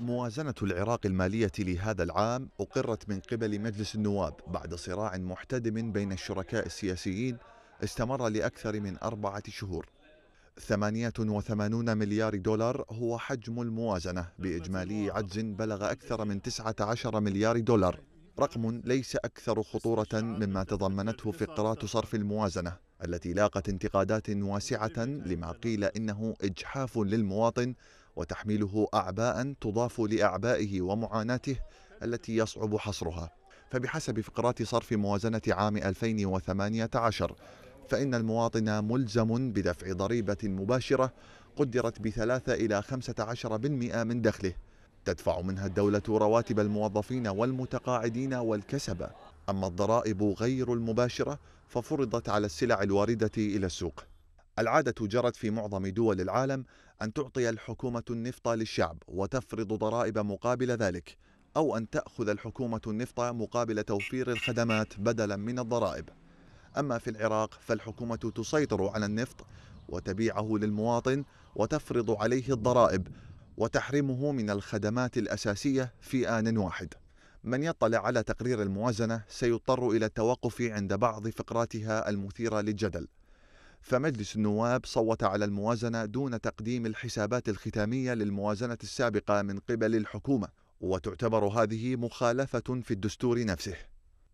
موازنة العراق المالية لهذا العام أقرت من قبل مجلس النواب بعد صراع محتدم بين الشركاء السياسيين استمر لأكثر من أربعة شهور 88 مليار دولار هو حجم الموازنة بإجمالي عجز بلغ أكثر من 19 مليار دولار رقم ليس أكثر خطورة مما تضمنته فقرات صرف الموازنة التي لاقت انتقادات واسعة لما قيل إنه إجحاف للمواطن وتحميله أعباء تضاف لأعبائه ومعاناته التي يصعب حصرها فبحسب فقرات صرف موازنة عام 2018 فإن المواطن ملزم بدفع ضريبة مباشرة قدرت بثلاثة إلى 15% من دخله تدفع منها الدولة رواتب الموظفين والمتقاعدين والكسبة أما الضرائب غير المباشرة ففرضت على السلع الواردة إلى السوق العادة جرت في معظم دول العالم أن تعطي الحكومة النفط للشعب وتفرض ضرائب مقابل ذلك أو أن تأخذ الحكومة النفط مقابل توفير الخدمات بدلا من الضرائب أما في العراق فالحكومة تسيطر على النفط وتبيعه للمواطن وتفرض عليه الضرائب وتحرمه من الخدمات الأساسية في آن واحد من يطلع على تقرير الموازنة سيضطر إلى التوقف عند بعض فقراتها المثيرة للجدل فمجلس النواب صوت على الموازنة دون تقديم الحسابات الختامية للموازنة السابقة من قبل الحكومة وتعتبر هذه مخالفة في الدستور نفسه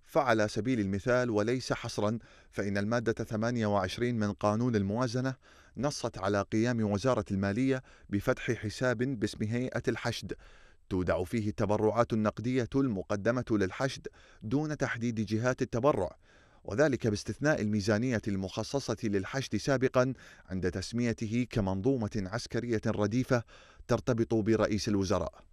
فعلى سبيل المثال وليس حصرا فإن المادة 28 من قانون الموازنة نصت على قيام وزارة المالية بفتح حساب باسم هيئة الحشد تودع فيه التبرعات النقدية المقدمة للحشد دون تحديد جهات التبرع وذلك باستثناء الميزانية المخصصة للحشد سابقا عند تسميته كمنظومة عسكرية رديفة ترتبط برئيس الوزراء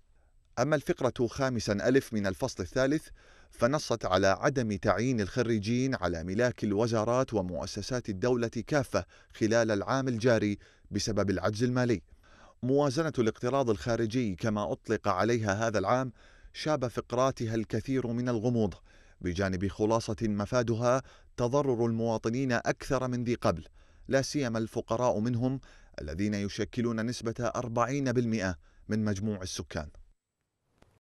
أما الفقرة خامسا ألف من الفصل الثالث فنصت على عدم تعيين الخريجين على ملاك الوزارات ومؤسسات الدولة كافة خلال العام الجاري بسبب العجز المالي. موازنة الاقتراض الخارجي كما أطلق عليها هذا العام شاب فقراتها الكثير من الغموض بجانب خلاصة مفادها تضرر المواطنين أكثر من ذي قبل لا سيما الفقراء منهم الذين يشكلون نسبة 40% من مجموع السكان